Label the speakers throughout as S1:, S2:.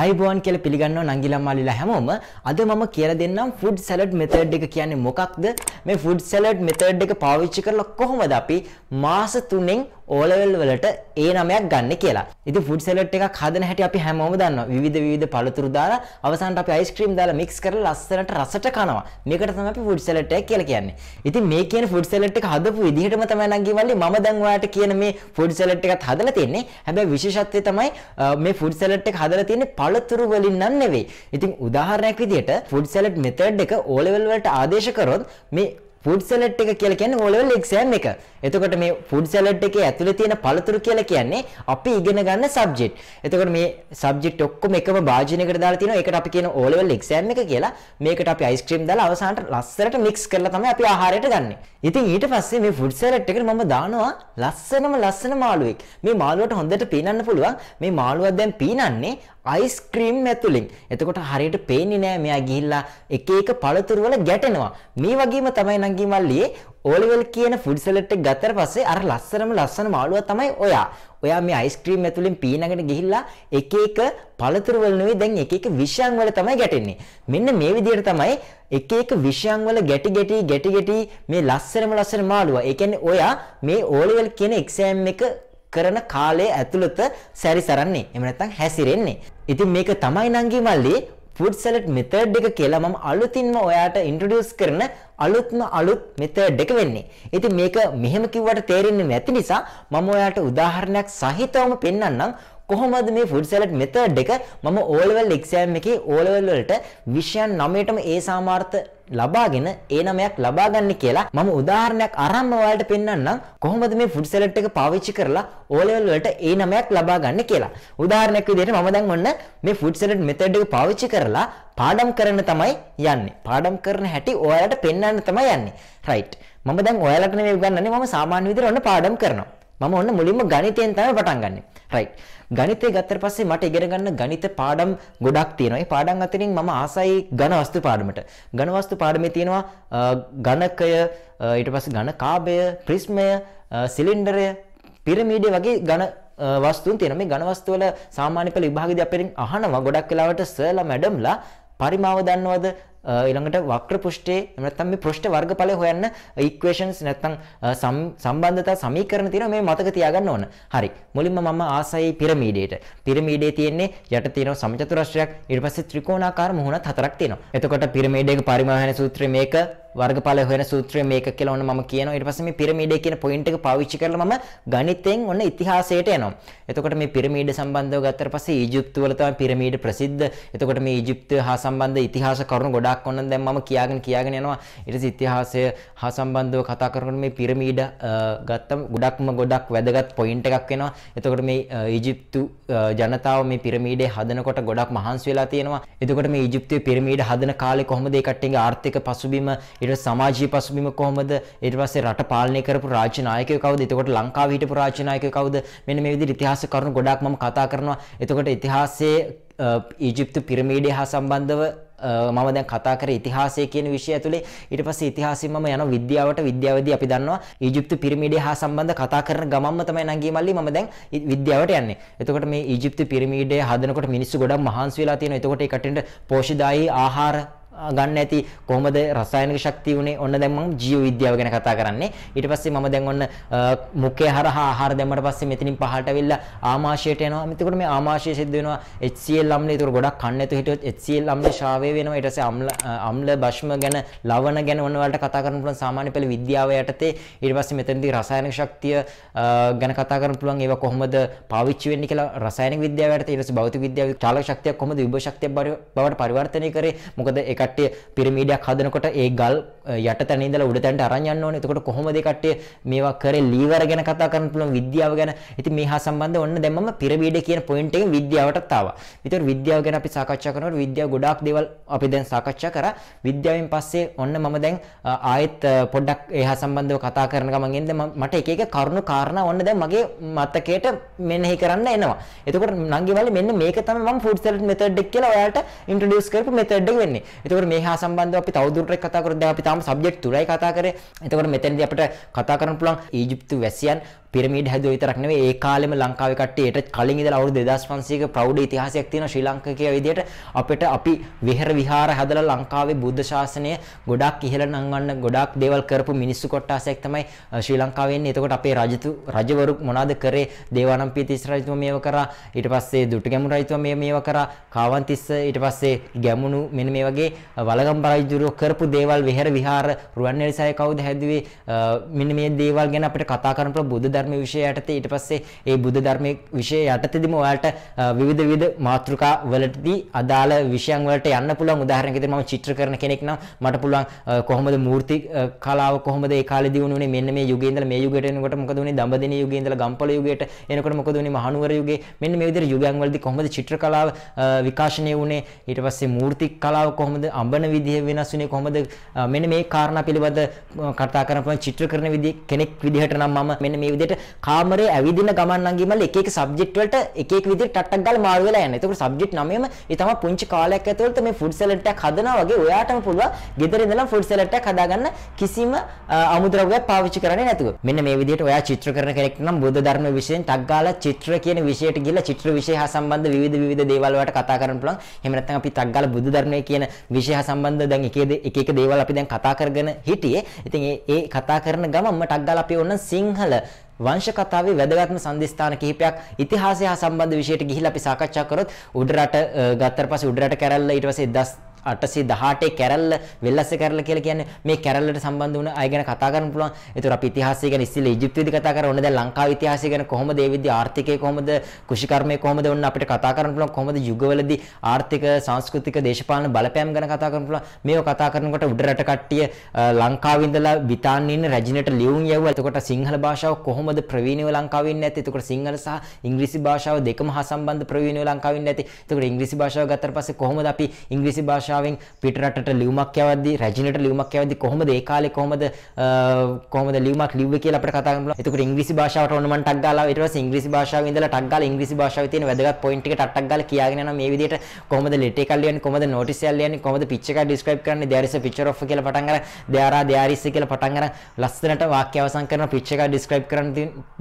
S1: අයිබෝන් කියල පිළිගන්න නංගිලම්මාලිලා හැමෝම අද මම කියල දෙන්නම් ෆුඩ් සැලඩ් මෙතඩ් එක කියන්නේ මොකක්ද මේ ෆුඩ් සැලඩ් මෙතඩ් එක පාවිච්චි කරලා කොහොමද අපි මාස තුනෙන් ඕලවල් වලට ඒ නමයක් ගන්න කියලා ඉති ෆුඩ් සැලට් එකක් හදන හැට අපි හැමෝම දන්න විධ විධ පළතුරු දාලා අවසන්ට අපි අයිස්ක්‍රීම් දාලා මික්ස් කර ලස්සනට රසට කනවා මේකට තම අපි ෆුඩ් සැලට් එක කියලා කියන්නේ ඉතින් මේ කියන ෆුඩ් සැලට් එක හදපු විදිහටම තමයි නංගිවල්ලි මම දැන් ඔයාලට කියන මේ ෆුඩ් සැලට් එකත් හදලා තින්නේ හැබැයි විශේෂත්වය තමයි මේ ෆුඩ් සැලට් එක හදලා තින්නේ පළතුරු වලින් නම් නෙවෙයි. ඉතින් උදාහරණයක් විදිහට ෆුඩ් සැලඩ් මෙතඩ් එක O level වලට ආදේශ කරොත් මේ ෆුඩ් සැලඩ් එක කියලා කියන්නේ O level exam එක. එතකොට මේ ෆුඩ් සැලඩ් එකේ ඇතුලේ තියෙන පළතුරු කියලා කියන්නේ අපි ඉගෙන ගන්න සබ්ජෙක්ට්. එතකොට මේ සබ්ජෙක්ට් ඔක්කොම එකම භාජනයකට දාලා තිනවා. ඒකට අපි කියන O level exam එක කියලා. මේකට අපි අයිස්ක්‍රීම් දාලා අවසානට ලස්සනට මික්ස් කරලා තමයි අපි ආහාරයට ගන්නෙ. ඉතින් ඊට පස්සේ මේ ෆුඩ් සැලඩ් එකට මම දානවා ලස්සනම ලස්සන මාළුවෙක්. මේ මාළුවට හොඳට පීනන්න පුළුවන්. මේ මාළුවා දැන් පීනන්නේ අයිස්ක්‍රීම් ඇතුලින් එතකොට හරියට පේන්නේ නෑ මෙයා ගිහිල්ලා එක එක පළතුරු වල ගැටෙනවා මේ වගේම තමයි නංගී මල්ලියේ ඕලිවල් කියන ෆුඩ් සෙලෙට් එක ගත්තට පස්සේ අර ලස්සනම ලස්සන මාළුවා තමයි ඔයා ඔයා මේ අයිස්ක්‍රීම් ඇතුලින් පීනගෙන ගිහිල්ලා එක එක පළතුරු වල නෙවෙයි දැන් එක එක විෂයන් වල තමයි ගැටෙන්නේ මෙන්න මේ විදිහට තමයි එක එක විෂයන් වල ගැටි ගැටි ගැටි ගැටි මේ ලස්සනම ලස්සන මාළුවා ඒ කියන්නේ ඔයා මේ ඕලිවල් කියන එක්සෑම් එක කරන කාලය ඇතුළත සැරිසරන්නේ. එහෙම නැත්නම් හැසිරෙන්නේ. ඉතින් මේක තමයි නංගි මල්ලී ෆුඩ් සැලඩ් මෙතඩ් එක කියලා මම අලුතින්ම ඔයාට ඉන්ට්‍රොඩියුස් කරන අලුත්ම අලුත් මෙතඩ් එක වෙන්නේ. ඉතින් මේක මෙහෙම කිව්වට තේරෙන්නේ නැති නිසා මම ඔයාට උදාහරණයක් සහිතවම පෙන්වන්නම් කොහොමද මේ ෆුඩ් සැලඩ් මෙතඩ් එක මම ඕලෙවල් එක්සෑම් එකේ ඕලෙවල් වලට විෂයන් 9ටම ඒ සාමාර්ථ ලබාගෙන ඒ නමයක් ලබා ගන්න කියලා මම උදාහරණයක් අරන් ඔයාලට පෙන්වන්නම් කොහොමද මේ ෆුඩ් සෙලෙක්ට් එක පාවිච්චි කරලා O level වලට ඒ නමයක් ලබා ගන්න කියලා. උදාහරණයක් විදිහට මම දැන් ඔන්න මේ ෆුඩ් සෙලෙක්ට් මෙතඩ් එක පාවිච්චි කරලා පාඩම් කරන්න තමයි යන්නේ. පාඩම් කරන හැටි ඔයාලට පෙන්වන්න තමයි යන්නේ. රයිට්. මම දැන් ඔයාලට නෙමෙයි උගන්වන්නේ මම සාමාන්‍ය විදිහට ඔන්න පාඩම් කරනවා. මම ඔන්න මුලින්ම ගණිතයෙන් තමයි පටන් ගන්නේ. right ගණිතය ගත්තට පස්සේ මට ඉගෙන ගන්න ගණිත පාඩම් ගොඩක් තියෙනවා. ඒ පාඩම් අතරින් මම ආසයි ඝන වස්තු පාඩමට. ඝන වස්තු පාඩමේ තියෙනවා ඝනකය ඊට පස්සේ ඝන කාබය, ප්‍රිස්මය, සිලින්ඩරය, පිරමීඩය වගේ ඝන වස්තුන් තියෙනවා. මේ ඝන වස්තු වල සාමාන්‍ය පෙළ විභාගයේදී අපෙන් අහනවා ගොඩක් වෙලාවට සර්ලා මැඩම්ලා පරිමාව දන්නවද ඊළඟට වක්‍ර පෘෂ්ඨයේ නැත්නම් මේ පෘෂ්ඨ වර්ගඵලය හොයන්න ඉක්වේෂන්ස් නැත්නම් සම්බන්ධතා සමීකරණ තියෙනවා මේ මතක තියාගන්න ඕන. හරි. මුලින්ම මම ආසයි පිරමීඩයට. පිරමීඩේ තියෙන්නේ යට තියෙනවා සමචතුරස්‍රයක් ඊට පස්සේ ත්‍රිකෝණාකාර මුහුණත් හතරක් තියෙනවා. එතකොට පිරමීඩයක පරිමාහන සූත්‍රය මේක වර්ගඵල හොයන සූත්‍රය මේක කියලා ඔන්න මම කියනවා ඊට පස්සේ මේ පිරමීඩ කියන පොයින්ට් එක පාවිච්චි කරලා මම ගණිතෙන් ඔන්න ඉතිහාසයට යනවා. එතකොට මේ පිරමීඩ සම්බන්ධව ගත්තට පස්සේ ඊජිප්තුව වල තමයි පිරමීඩ ප්‍රසිද්ධ. එතකොට මේ ඊජිප්තුව හා සම්බන්ධ ඉතිහාස කරුණු ගොඩාක් ඔන්න දැන් මම කියාගෙන කියාගෙන යනවා. ඊට පස්සේ ඉතිහාසය හා සම්බන්ධව කතා කරනකොට මේ පිරමීඩ ගත්තම ගොඩක්ම ගොඩක් වැදගත් පොයින්ට් එකක් වෙනවා. එතකොට මේ ඊජිප්තු ජනතාව මේ පිරමීඩේ හදනකොට ගොඩක් මහන්සි වෙලා තියෙනවා. එතකොට මේ ඊජිප්තුවේ පිරමීඩ හදන කාලේ කොහොමද ඒ කට්ටියගේ ආර්ථික පසුබිම ඊට සමාජීය පසුබිම කොහොමද ඊට පස්සේ රට පාලනය කරපු රාජ්‍ය නායකයෝ කවුද එතකොට ලංකාවේ හිටපු රාජ්‍ය නායකයෝ කවුද මෙන්න මේ විදිහට ඉතිහාස කරුණු ගොඩාක් මම කතා කරනවා එතකොට ඉතිහාසයේ ඊජිප්තු පිරමීඩය හා සම්බන්ධව මම දැන් කතා කරේ ඉතිහාසය කියන විෂය ඇතුලේ ඊට පස්සේ ඉතිහාසයෙන් මම යන විද්‍යාවට විද්‍යාවදී අපි දන්නවා ඊජිප්තු පිරමීඩය හා සම්බන්ධ කතා කරන ගමන්ම තමයි නංගී මල්ලි මම දැන් විද්‍යාවට යන්නේ. එතකොට මේ ඊජිප්තු පිරමීඩය හදනකොට මිනිස්සු ගොඩක් මහන්සි වෙලා තියෙනවා. එතකොට ඒ කටෙන්ට පෝෂ්‍යදායී ආහාර ගන්න ඇති කොහොමද රසායනික ශක්තිය උනේ ඔන්න දැන් මම ජීව විද්‍යාව ගැන කතා කරන්නේ ඊට පස්සේ මම දැන් ඔන්න මුඛය හරහා ආහාර දැම්මට පස්සේ මෙතනින් පහළට වෙලා ආමාශයට යනවා එතකොට මේ ආමාශය සිද්ධ වෙනවා HCl අම්ලය ඒතකොට ගොඩක් කන්න ඇතු හිටියොත් HCl අම්ලය ශ්‍රාවය වෙනවා ඊට පස්සේ අම්ල අම්ල භෂ්ම ගැන ලවණ ගැන ඔන්න ඔයාලට කතා කරන්න පුළුවන් සාමාන්‍ය පෙළ විද්‍යාව යටතේ ඊට පස්සේ මෙතනදී රසායනික ශක්තිය ගැන කතා කරන්න පුළුවන් ඒවා කොහොමද පාවිච්චි වෙන්නේ කියලා රසායනික විද්‍යාව යටතේ ඊට පස්සේ භෞතික විද්‍යාව චාලක ශක්තිය කොහොමද විභව ශක්තිය බවට පරිවර්තනය කරේ මොකද ඒකට කට්ටිය පිරමීඩයක් හදනකොට ඒ ගල් යට තැන ඉඳලා උඩ තැනට අරන් යන්න ඕනේ. එතකොට කොහොමද කට්ටිය මේවා කරේ ලීවර් ගැන කතා කරන්න පුළුවන් විද්‍යාව ගැන. ඉතින් මේ හා සම්බන්ධව ඔන්න දැන් මම පිරමීඩ කියන පොයින්ට් එකෙන් විද්‍යාවටත් ආවා. ඉතින් විද්‍යාව ගැන අපි සාකච්ඡා කරනකොට විද්‍යාව ගොඩාක් දේවල් අපි දැන් සාකච්ඡා කරා. විද්‍යාවෙන් පස්සේ ඔන්න මම දැන් ආයෙත් පොඩ්ඩක් ඒ හා සම්බන්ධව කතා කරන ගමන් ඉඳන් මට එක එක කරුණු කාරණා ඔන්න දැන් මගේ මතකයට මෙනෙහි කරන්න එනවා. එතකොට නංගිවල මෙන්න මේක තමයි මම ෆුඩ් සැලඩ් මෙතඩ් එක කියලා ඔයාලට ඉන්ට්‍රොඩියුස් කරපු මෙතඩ් එක වෙන්නේ. එතකොට එතකොට මේ හා සම්බන්ධව අපි තවදුරටත් කතා කරමු. දැන් අපි තාම සබ්ජෙක්ට් තුනයි කතා කරේ. එතකොට මෙතනදී අපිට කතා කරන්න පුළුවන් ඊජිප්තු වැසියන් පිරමීඩ් හැදුව විතරක් නෙවෙයි ඒ කාලෙම ලංකාවේ කට්ටියට කලින් ඉඳලා අවුරුදු 2500ක ප්‍රෞඩ ඉතිහාසයක් තියෙන ශ්‍රී ලංකාවේ විදිහට අපිට අපි විහෙර විහාර හැදලා ලංකාවේ බුද්ධ ශාසනය ගොඩක් ඉහළ නංවන්න ගොඩක් දේවල් කරපු මිනිස්සු කොට්ටාසයක් තමයි ශ්‍රී ලංකාවේ ඉන්නේ. එතකොට අපේ රජතු රජවරු මොනවද කරේ? දේවානම්පිය තිස්ස රජතුමා මේව කරා. ඊට පස්සේ දුටුගැමුණු රජතුමා මේ මේව කරා. කාවන්තිස්ස ඊට පස්සේ ගැමුණු මෙන්න මේ වගේ වලගම් රජුරෝ කරපු දේවල් විහෙර විහාර රුවන්වැලිසෑය කවුද හැදුවේ මෙන්න මේ දේවල් ගැන අපිට කතා කරන්න පුළුවන් බුද්ධ ධර්ම විෂය යටතේ ඊට පස්සේ ඒ බුද්ධ ධර්මයේ විෂය යටතේදීම ඔයාලට විවිධ විවිධ මාතෘකා වලටදී අදාළ විෂයන් වලට යන්න පුළුවන් උදාහරණයක් විදිහට මම චිත්‍ර කරන කෙනෙක් නම් මට පුළුවන් කොහොමද මූර්ති කලාව කොහොමද ඒ කාලෙදී වුණේ මෙන්න මේ යුගයේ ඉඳලා මේ යුගයට එනකොට මොකද වුණේ දඹදෙන යුගයේ ඉඳලා ගම්පල යුගයට එනකොට මොකද වුණේ මහනුවර යුගයේ මෙන්න මේ විදිහට යුගයන් වලදී කොහොමද චිත්‍ර කලාව විකාශනය වුණේ ඊට පස්සේ මූර්ති කලාව කොහොමද අඹන විදිහ වෙනස් වුණේ කොහොමද මෙන්න මේ කාරණා පිළිබඳ කතා කරන චිත්‍ර කරන විදිහ කෙනෙක් විදිහට නම් මම මෙන්න මේ විදිහට කාමරේ ඇවිදින ගමන් නංගිමල එක එක සබ්ජෙක්ට් වලට එක එක විදිහට ටට්ටක් ගාලා මාරු වෙලා යනවා. ඒකට සබ්ජෙක්ට් නමෙම ඒ තමයි පුංචි කාලයක් ඇතුළත මේ ෆුඩ් සැලඩ් එකක් හදනවා වගේ ඔයාටම පුළුවන් ගෙදර ඉඳලා ෆුඩ් සැලඩ් එකක් හදාගන්න කිසිම අමුද්‍රව්‍යයක් පාවිච්චි කරන්නේ නැතුව. මෙන්න මේ විදිහට ඔයා චිත්‍ර කරන කෙනෙක් නම් බුද්ධ ධර්ම විශේෂයෙන් ටක් ගාලා චිත්‍ර කියන විෂයට ගිහලා චිත්‍ර විෂය හා සම්බන්ධ විවිධ විවිධ දේවල් වලට කතා කරන්න පුළුවන්. එහෙම නැත්නම් අපි ටක් ගාලා බුද්ධ ධර්මයේ කියන විෂය සම්බන්ධ දැන් එක එක එක දේවල් අපි දැන් කතා කරගෙන හිටියේ. ඉතින් ඒ කතා කරන ගමන්ම ටක් ගාලා අපි ඔන්න සිංහල වංශ කතාවේ වැදගත්ම සම්දිස්ථාන කිහිපයක් ඉතිහාසය හා සම්බන්ධ විෂයට ගිහිල්ලා අපි සාකච්ඡා කරොත් උඩරට ගත්තට පස්සේ උඩරට කැරල්ල ඊට පස්සේ 818 කැරල්ල වෙල්ලස්ස කැරල්ල කියලා කියන්නේ මේ කැරල්ලට සම්බන්ධ වුණ අය ගැන කතා කරන්න පුළුවන්. ඒතර අපි ඉතිහාසය ගැන ඉස්සෙල්ලා ඊජිප්තුවේදී කතා කරා. ඔන්න දැන් ලංකාවේ ඉතිහාසය ගැන කොහොමද ඒ විදිහේ ආර්ථිකය කොහොමද කෘෂිකර්මය කොහොමද ඔන්න අපිට කතා කරන්න පුළුවන්. කොහොමද යුගවලදී ආර්ථික සංස්කෘතික දේශපාලන බලපෑම් ගැන කතා කරන්න පුළුවන්. මේව කතා කරනකොට උඩ රට කට්ටිය ලංකාවේ ඉඳලා බ්‍රිතාන්‍යයේ ඉන්න රැජිනට ලියුම් යවුවා. එතකොට සිංහල භාෂාව කොහොමද ප්‍රවීණව ලංකාවේ ඉන්නේ නැත්තේ. එතකොට සිංහල සහ ඉංග්‍රීසි භාෂාව දෙකම හා සම්බන්ධ ප්‍රවීණව ලංකාවේ ඉන්නේ නැති. එතකොට ඉංග්‍රීසි භාෂාව ගත්තට පස්සේ කොහොමද අපි ඉංග්‍රීසි භාෂාව භාෂාවෙන් පිටරටට ලියුමක් යවද්දි රැජිනට ලියුමක් යවද්දි කොහොමද ඒ කාලේ කොහොමද කොහොමද ලියුමක් ලිව්වේ කියලා අපිට කතා කරන්න පුළුවන්. එතකොට ඉංග්‍රීසි භාෂාවට ඕන මම ටක් ගාලා ඊට පස්සේ ඉංග්‍රීසි භාෂාවෙන් ඉඳලා ටක් ගාලා ඉංග්‍රීසි භාෂාවේ තියෙන වැදගත් පොයින්ට් ටික ටක් ගාලා කියාගෙන යනවා මේ විදිහට කොහොමද ලෙටර් එකක් ලියන්නේ කොහොමද නෝටිස් එකක් ලියන්නේ කොහොමද පිච් එකක් ඩිස්ක්‍රයිබ් කරන්නේ there is a picture of කියලා පටන් අර there are there is කියලා පටන් අර ලස්සනට වාක්‍ය අවසන් කරන පිච් එකක් ඩිස්ක්‍රයිබ් කරන්න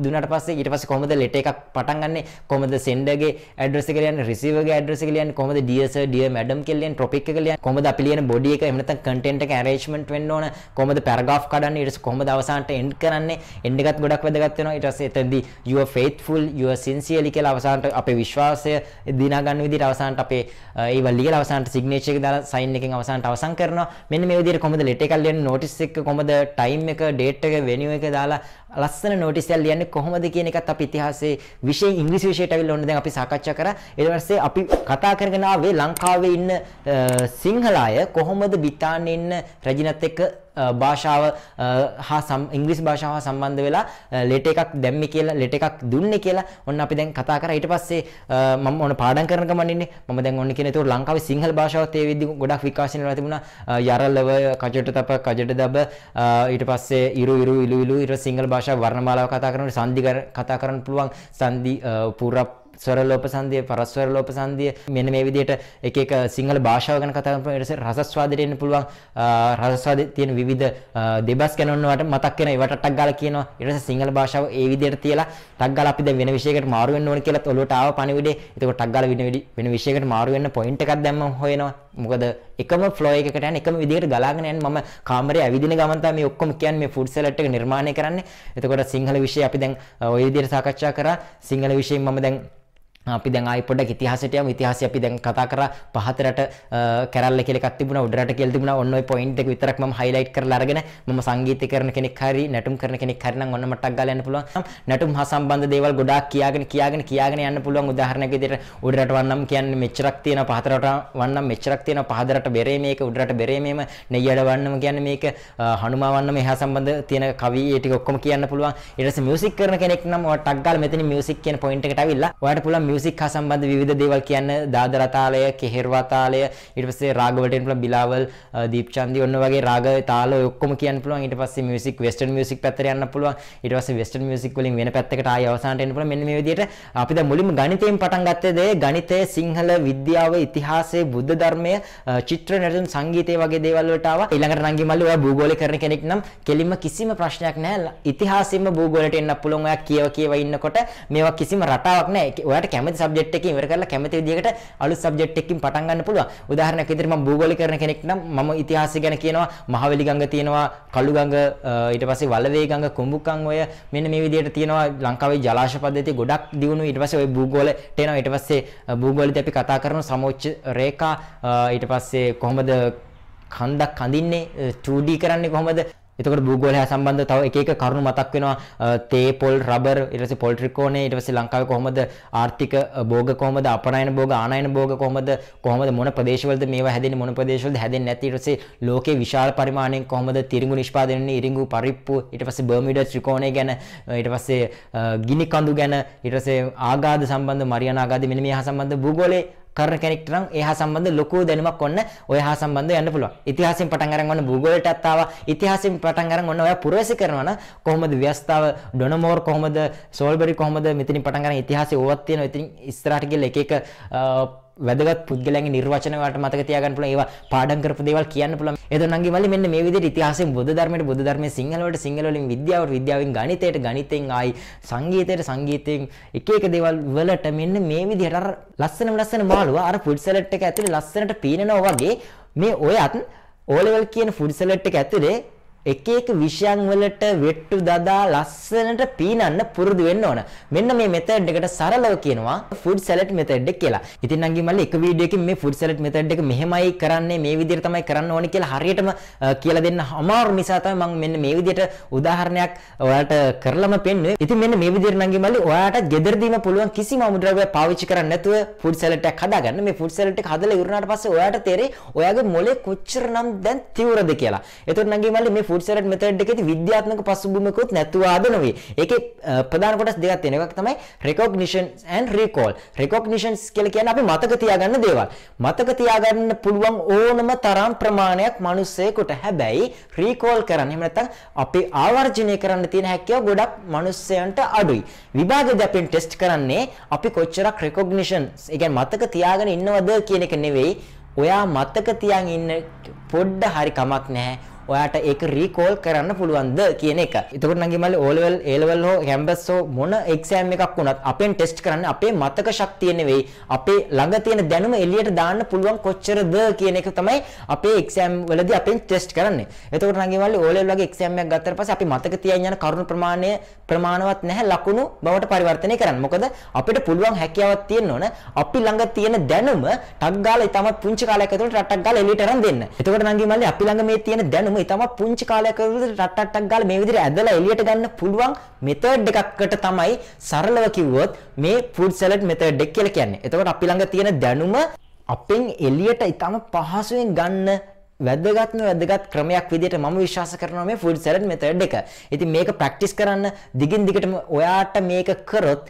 S1: දුන්නාට පස්සේ ඊට පස්සේ කොහොමද ලෙටර් එකක් පටන් ගන්නෙ කොහොමද sender ගේ address එක ලියන්නේ receiver ගේ address එක ලියන්නේ කොහොමද dear sir dear madam කියලා ලියන්නේ topic එක එක ලියන්න කොහොමද අපි ලියන බොඩි එක එහෙම නැත්නම් කන්ටෙන්ට් එක ඇරේන්ජ්මන්ට් වෙන්න ඕන කොහොමද පැරග්‍රාෆ් කඩන්නේ ඊට පස්සේ කොහොමද අවසානට එන්ඩ් කරන්නේ එන්ඩ් එකත් ගොඩක් වැදගත් වෙනවා ඊට පස්සේ එතෙන්දී you are faithful you are sincerely කියලා අවසානට අපේ විශ්වාසය දිනා ගන්න විදිහට අවසානට අපේ ඒවා ලියලා අවසානට signature එක දාලා sign එකෙන් අවසානට අවසන් කරනවා මෙන්න මේ විදිහට කොහොමද letter එකක් ලියන්නේ notice එක කොහොමද time එක date එක venue එක දාලා ලස්සන notice එකක් ලියන්නේ කොහොමද කියන එකත් අපි ඉතිහාසයේ විශේෂ ඉංග්‍රීසි විෂයට අවිල්ල ඕන දැන් අපි සාකච්ඡා කරා ඊට පස්සේ අපි කතා කරගෙන ආවේ ලංකාවේ ඉන්න සිංහල අය කොහොමද බිතාන්න ඉන්න රජිනත් එක්ක භාෂාව හා සම් ඉංග්‍රීසි භාෂාව සම්බන්ධ වෙලා ලෙට එකක් දැම්ම කියලා ලෙට එකක් දුන්න කියලා ඔන්න අපි දැන් කතා කර ඊට පස්සේ මම ඕන පාඩම් කරන ගමන්නේ මම දැන් ඔන්න කියන ඒතකොට ලංකාවේ සිංහල භාෂාවත් ඒ විදි ගොඩක් විකාශනය වෙලා තිබුණා යරලව කජට තප කජට දබ ඊට පස්සේ ඉරු ඉරු ඉලු ඉලු ඊට සිංහල භාෂාව වර්ණමාලාව කතා කරනකොට සංදි කතා කරන්න පුළුවන් සංදි පුරප් ස්වර ලෝප සංදිය පරස්වර ලෝප සංදිය මෙන්න මේ විදිහට එක එක සිංහල භාෂාව ගැන කතා කරනකොට ඊට පස්සේ රසස්වාදයට එන්න පුළුවන් රසස්වාදයේ තියෙන විවිධ දෙබස් කනොන්නවට මතක් වෙන ඒවට ටක් ගාලා කියනවා ඊට පස්සේ සිංහල භාෂාව ඒ විදිහට තියලා ටක් ගාලා අපි දැන් වෙන විෂයකට මාරු වෙන්න ඕන කියලාත් ඔලුවට ආව පණිවිඩේ එතකොට ටක් ගාලා වෙන වෙන විෂයකට මාරු වෙන්න පොයින්ට් එකක් දැම්මම හොයනවා මොකද එකම ෆ්ලෝ එකකට යන එකම විදිහට ගලාගෙන යන මම කාමරේ ඇවිදින ගමන් තමයි මේ ඔක්කොම කියන්නේ මේ ෆුඩ් සැලඩ් එක නිර්මාණය කරන්නේ එතකොට සිංහල විෂය අපි දැන් ওই විදිහට සාකච්ඡා කරා සිංහල විෂයෙන් මම දැන් අපි දැන් ආයි පොඩ්ඩක් ඉතිහාසයට යමු ඉතිහාසය අපි දැන් කතා කරා පහත රට කැරල්ල කියලා එකක් තිබුණා උඩ රට කියලා තිබුණා ඔන්න ඔය පොයින්ට් එක විතරක් මම හයිලයිට් කරලා අරගෙන මම සංගීතීකරණ කෙනෙක් හරි නැටුම් කරන කෙනෙක් හරි නම් ඔන්න මට්ටක් ගාලා යන්න පුළුවන් නැටුම් හා සම්බන්ධ දේවල් ගොඩාක් කියාගෙන කියාගෙන කියාගෙන යන්න පුළුවන් උදාහරණයක් විදිහට උඩ රට වන්නම් කියන්නේ මෙච්චරක් තියෙනවා පහත රට වන්නම් මෙච්චරක් තියෙනවා පහත රට බෙරේ මේක උඩ රට බෙරේ මේම නෙయ్యඩ වන්නම් කියන්නේ මේක හනුමා වන්නම් එහා සම්බන්ධ තියෙන කවි ඒ ටික ඔක්කොම කියන්න පුළුවන් ඊට පස්සේ මියුසික් කරන කෙනෙක් නම් ඔයා ටක් ගාලා මෙතන මියුසික් කියන පොයින්ට් එකට ඇවිල්ලා ඔයාට පුළුවන් මියුසික් හා සම්බන්ධ විවිධ දේවල් කියන්න දාදර තාලය, කෙහෙරවා තාලය, ඊට පස්සේ රාග වලට එන්න පුළුවන් බිලාවල්, දීප්චන්දි ඔන්න වගේ රාග තාල ඔක්කොම කියන්න පුළුවන්. ඊට පස්සේ මියුසික් වෙස්ටර්න් මියුසික් පැත්තට යන්න පුළුවන්. ඊට පස්සේ වෙස්ටර්න් මියුසික් වලින් වෙන පැත්තකට ආය අවසානට එන්න පුළුවන්. මෙන්න මේ විදිහට අපි දැන් මුලින්ම ගණිතයෙන් පටන් ගත්තේ දේ ගණිතය, සිංහල විද්‍යාව, ඉතිහාසය, බුද්ධ ධර්මය, චිත්‍ර නැටුම්, සංගීතය වගේ දේවල් වලට ආවා. ඊළඟට නංගි මල්ලි ඔයා භූගෝලය කරන කෙනෙක් නම් කෙලින්ම කිසිම ප්‍රශ්නයක් නැහැ. ඉතිහාසෙම භූගෝලයට එන්න පුළුවන්. ඔයා කියව කියව ඉන්නකොට මේවා කිසිම රටාවක් නැහැ. ඔයාට කැම කැමති සබ්ජෙක්ට් එකකින් ඉවර කරලා කැමති විදිහකට අලුත් සබ්ජෙක්ට් එකකින් පටන් ගන්න පුළුවන්. උදාහරණයක් විදිහට මම භූගෝලය කරන කෙනෙක් නම් මම ඉතිහාසය ගැන කියනවා මහවැලි ගඟ තියෙනවා, කළු ගඟ, ඊට පස්සේ වලවේ ගඟ, කුඹුකන් ඔය මෙන්න මේ විදිහට තියෙනවා ලංකාවේ ජලාශ පද්ධතිය ගොඩක් දියුණු. ඊට පස්සේ ඔය භූගෝලයට එනවා. ඊට පස්සේ භූගෝලෙදී අපි කතා කරන සමෝච්ච රේඛා ඊට පස්සේ කොහොමද කන්දක් කඳින්නේ 2D කරන්නේ කොහොමද එතකොට භූගෝලය සම්බන්ධ තව එක එක කරුණු මතක් වෙනවා තේ පොල් රබර් ඊට පස්සේ පොල්ට්‍රිකෝනේ ඊට පස්සේ ලංකාවේ කොහොමද ආර්ථික භෝග කොහොමද අපනයන භෝග ආනයන භෝග කොහොමද කොහොමද මොන ප්‍රදේශවලද මේවා හැදෙන්නේ මොන ප්‍රදේශවලද හැදෙන්නේ නැති ඊට පස්සේ ලෝකේ විශාල පරිමාණයෙන් කොහොමද තිරිඟු නිෂ්පාදනය වෙන්නේ ඉරිඟු පරිප්පු ඊට පස්සේ බර්මිඩා ත්‍රිකෝණය ගැන ඊට පස්සේ ගිනි කඳු ගැන ඊට පස්සේ ආගාධ සම්බන්ධ මරියන ආගාධ මෙන්න මේ හා සම්බන්ධ භූගෝලයේ කරන කෙනෙක්ට නම් ඒ හා සම්බන්ධ ලොකු දැනුමක් ඔන්න ඔය හා සම්බන්ධව යන්න පුළුවන්. ඉතිහාසයෙන් පටන් අරන් ඔන්න භූගෝලයටත් ආවා. ඉතිහාසයෙන් පටන් අරන් ඔන්න ඔය පුරවැසි කරනවා නම් කොහොමද ව්‍යස්තාව ඩොනමෝර් කොහොමද සෝල්බරි කොහොමද මෙතනින් පටන් අරන් ඉතිහාසයේ ඕවත් තියෙනවා. ඉතින් ඉස්සරහට ගිහලා එක එක වැදගත් පුද්ගලයන්ගේ නිර්වචන වලට මතක තියාගන්න පුළුවන් ඒවා පාඩම් කරපු දේවල් කියන්න පුළුවන් එතකොට නංගි මල්ලි මෙන්න මේ විදිහට ඉතිහාසයෙන් බුද්ධ ධර්මයට බුද්ධ ධර්මයෙන් සිංහල වලට සිංහල වලින් විද්‍යාවට විද්‍යාවෙන් ගණිතයට ගණිතෙන් ආයි සංගීතයට සංගීතයෙන් එක එක දේවල් වලට මෙන්න මේ විදිහට අර ලස්සනම ලස්සන මාළුව අර ෆුඩ් සැලඩ් එක ඇතුලේ ලස්සනට පීනනවා වගේ මේ ඔයත් ඕලෙවල් කියන ෆුඩ් සැලඩ් එක ඇතුලේ එක එක විෂයන් වලට වෙට්ටු දදා ලස්සනට පීනන්න පුරුදු වෙන්න ඕන. මෙන්න මේ මෙතඩ් එකට සරලව කියනවා ෆුඩ් සැලඩ් මෙතඩ් එක කියලා. ඉතින් නංගි මල්ලි එක වීඩියෝ එකකින් මේ ෆුඩ් සැලඩ් මෙතඩ් එක මෙහෙමයි කරන්නේ මේ විදිහට තමයි කරන්න ඕනේ කියලා හරියටම කියලා දෙන්න අමාරු නිසා තමයි මම මෙන්න මේ විදිහට උදාහරණයක් ඔයාලට කරලම පෙන්නුවේ. ඉතින් මෙන්න මේ විදිහට නංගි මල්ලි ඔයාට ගෙදරදීම පුළුවන් කිසිම අමුද්‍රව්‍යයක් පාවිච්චි කරන්නේ නැතුව ෆුඩ් සැලඩ් එකක් හදාගන්න. මේ ෆුඩ් සැලඩ් එක හදලා ඉවරනාට පස්සේ ඔයාට තේරෙයි ඔයාගේ මොලේ කොච්චරනම් දැන් තිවුරද කියලා. එතකොට නංගි මල්ලි මේ කුඩ්සරට් මෙතඩ් එකේදී විද්‍යාත්මක පසුබිමකුත් නැතුව ආදනවේ. ඒකේ ප්‍රධාන කොටස් දෙකක් තියෙනවා. එකක් තමයි recognition and recall. recognitions කියලා කියන්නේ අපි මතක තියාගන්න දේවල්. මතක තියාගන්න පුළුවන් ඕනම තරම් ප්‍රමාණයක් මිනිස්සෙකුට. හැබැයි recall කරන්න එහෙම නැත්නම් අපි ආවර්ජනය කරන්න තියෙන හැකියාව ගොඩක් මිනිස්සයන්ට අඩුයි. විභාගයේදී අපි ටෙස්ට් කරන්නේ අපි කොච්චරක් recognitions, ඒ කියන්නේ මතක තියාගෙන ඉන්නවද කියන එක නෙවෙයි. ඔයා මතක තියන් ඉන්න පොඩ්ඩ හරි කමක් නැහැ. ඔයාට ඒක රීකෝල් කරන්න පුළුවන්ද කියන එක. එතකොට නංගිමල් ඕලෙවල් ඒලෙවල් හෝ කැම්පස් හෝ මොන එක්සෑම් එකක් වුණත් අපෙන් ටෙස්ට් කරන්න අපේ මතක ශක්තිය නෙවෙයි අපේ ළඟ තියෙන දැනුම එළියට දාන්න පුළුවන් කොච්චරද කියන එක තමයි අපේ එක්සෑම් වලදී අපෙන් ටෙස්ට් කරන්නේ. එතකොට නංගිමල් ඕලෙවල් වගේ එක්සෑම් එකක් ගත්තට පස්සේ අපි මතක තියාගෙන යන කරුණු ප්‍රමාණය ප්‍රමාණවත් නැහැ ලකුණු බවට පරිවර්තනය කරන්න. මොකද අපිට පුළුවන් හැකියාවක් තියෙන්න ඕන අපි ළඟ තියෙන දැනුම ටක් ගාලා ඉතමත් පුංචි කාලයක් ඇතුළත රටක් ගාලා එළියට අරන් දෙන්න. එතකොට නංගි මල්ලි අපි ළඟ මේ තියෙන දැනුම හැම ඉතමත් පුංචි කාලයක් කරද්දී රටටක් ගාලා මේ විදිහට ඇදලා එළියට ගන්න පුළුවන් මෙතඩ් එකකට තමයි සරලව කිව්වොත් මේ ෆුඩ් සලාඩ් මෙතඩ් එක කියලා කියන්නේ. එතකොට අපි ළඟ තියෙන දැනුම අපෙන් එළියට ඉතම පහසුවෙන් ගන්න වැදගත්ම වැදගත් ක්‍රමයක් විදිහට මම විශ්වාස කරනවා මේ ෆුඩ් සලාඩ් මෙතඩ් එක. ඉතින් මේක ප්‍රැක්ටිස් කරන්න දිගින් දිගටම ඔයාට මේක කරොත්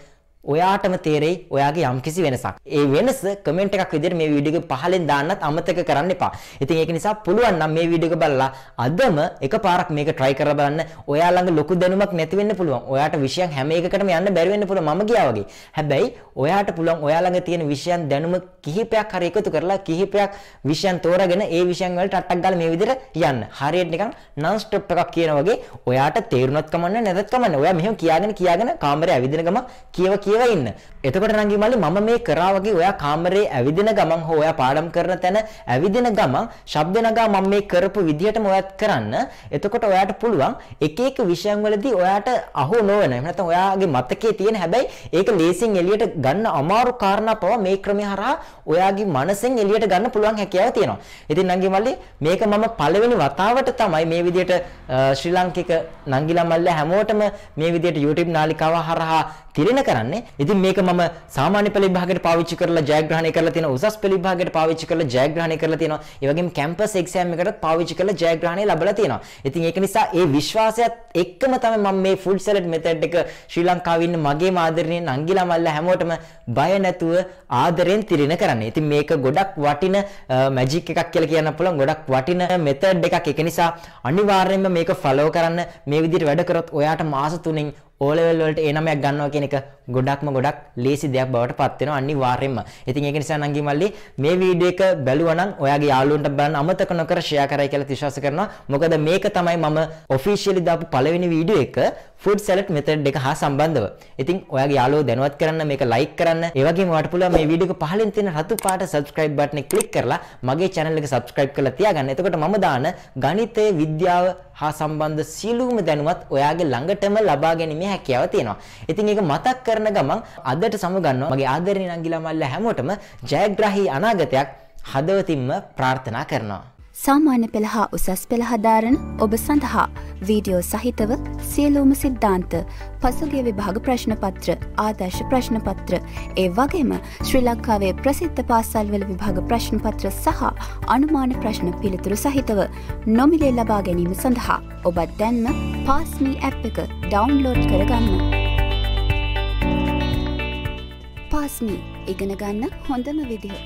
S1: ඔයාටම තේරෙයි ඔයාගේ යම්කිසි වෙනසක්. ඒ වෙනස කමෙන්ට් එකක් විදිහට මේ වීඩියෝ එක පහලෙන් දාන්නත් අමතක කරන්න එපා. ඉතින් ඒක නිසා පුළුවන් නම් මේ වීඩියෝ එක බලලා අදම එකපාරක් මේක try කරලා බලන්න. ඔයා ළඟ ලොකු දැනුමක් නැති වෙන්න පුළුවන්. ඔයාට විෂයන් හැම එකකටම යන්න බැරි වෙන්න පුළුවන්. මම ගියා වගේ. හැබැයි ඔයාට පුළුවන් ඔයා ළඟ තියෙන විෂයන් දැනුම කිහිපයක් හරි එකතු කරලා කිහිපයක් විෂයන් තෝරාගෙන ඒ විෂයන් වලට අටක් ගාලා මේ විදිහට යන්න. හරියට නිකන් non stop එකක් කියන වගේ ඔයාට තේරුණත් කමන්නේ නැතත් කමන්නේ. ඔයා මෙහෙම කියාගෙන කියාගෙන කාමරේ ඇවිදින ගම කියව කියව ඒවා ඉන්න. එතකොට රංගි මල්ලි මම මේ කරා වගේ ඔයා කාමරේ ඇවිදින ගමන් හෝ ඔයා පාඩම් කරන තැන ඇවිදින ගමන් ශබ්ද නගා මම මේ කරපු විදියටම ඔයත් කරන්න. එතකොට ඔයාට පුළුවන් එක එක විෂයන් වලදී ඔයාට අහු නොවන. එහෙම නැත්නම් ඔයාගේ මතකයේ තියෙන හැබැයි ඒක ලේසියෙන් එළියට ගන්න අමාරු කාරණා පවා මේ ක්‍රමය හරහා ඔයාගේ මනසෙන් එළියට ගන්න පුළුවන් හැකියාව තියෙනවා. ඉතින් නංගි මල්ලි මේක මම පළවෙනි වතාවට තමයි මේ විදියට ශ්‍රී ලාංකික නංගිලා මල්ල හැමෝටම මේ විදියට YouTube නාලිකාව හරහා තිරෙන කරන්නේ. කියන්නේ. ඉතින් මේක මම සාමාන්‍ය පෙළ විභාගයට පාවිච්චි කරලා ජයග්‍රහණය කරලා තියෙනවා. උසස් පෙළ විභාගයට පාවිච්චි කරලා ජයග්‍රහණය කරලා තියෙනවා. ඒ වගේම කැම්පස් එක්සෑම් එකටත් පාවිච්චි කරලා ජයග්‍රහණය ලැබලා තියෙනවා. ඉතින් ඒක නිසා ඒ විශ්වාසයත් එක්කම තමයි මම මේ ෆුල් සැලඩ් මෙතඩ් එක ශ්‍රී ලංකාවේ ඉන්න මගේ මාදරණීය නංගිලා මල්ලා හැමෝටම බය නැතුව ආදරෙන් තිරින කරන්න. ඉතින් මේක ගොඩක් වටින මැජික් එකක් කියලා කියන්න පුළුවන්. ගොඩක් වටින මෙතඩ් එකක්. ඒක නිසා අනිවාර්යයෙන්ම මේක ෆලෝ කරන්න. මේ විදිහට වැඩ කරොත් ඔයාට මාස 3න් ඕලෙවල් වලට ඒ නමයක් ගන්නවා කියන එක ගොඩක්ම ගොඩක් ලේසි දෙයක් බවට පත් වෙනවා අනිවාර්යයෙන්ම. ඉතින් ඒක නිසා නංගි මල්ලි මේ වීඩියෝ එක බැලුවා නම් ඔයාගේ යාළුවන්ට බලන්න අමතක නොකර ෂෙයා කරයි කියලා විශ්වාස කරනවා. මොකද මේක තමයි මම ඔෆිෂියලි දාපු පළවෙනි වීඩියෝ එක ෆුඩ් සැලඩ් මෙතඩ් එක හා සම්බන්ධව. ඉතින් ඔයාගේ යාළුවෝ දැනුවත් කරන්න මේක ලයික් කරන්න. ඒ වගේම ඔයාට පුළුවන් මේ වීඩියෝ එක පහලින් තියෙන රතු පාට subscribe button එක ක්ලික් කරලා මගේ channel එක subscribe කරලා තියාගන්න. එතකොට මම දාන ගණිතය විද්‍යාව හා සම්බන්ධ සියලුම දැනුමත් ඔයාගේ ළඟටම ලබා ගැනීමේ හැකියාව තියෙනවා. ඉතින් ඒක මතක් කරන ගමන් අදට සමගන්නවා මගේ ආදරණීය නංගිලා මල්ල හැමෝටම ජයග්‍රාහී අනාගතයක් හදවතින්ම ප්‍රාර්ථනා කරනවා. සාමාන්‍ය පෙළ හා උසස් පෙළ හදාරන ඔබ සඳහා වීඩියෝ සහිතව සියලූම සිද්ධාන්ත පසුගේ විභාග ප්‍රශ්නපත්‍ර ආදර්ශ ප්‍රශ්නපත්‍ර ඒ වගේම ශ්‍රී ලංකාවේ ප්‍රසිද්ධ පාසල්වල විභාග ප්‍රශ්නපත්‍ර සහ අනුමාන ප්‍රශ්න පිළිතුරු සහිතව නොමිලේ ලබා ගැනීම සඳහා ඔබත් දැන්ම පාස්මී ඇ් එක ඩවන්ලෝඩ් කරගන්න. පාස්මී ඉගෙනගන්න හොඳම විදිහ.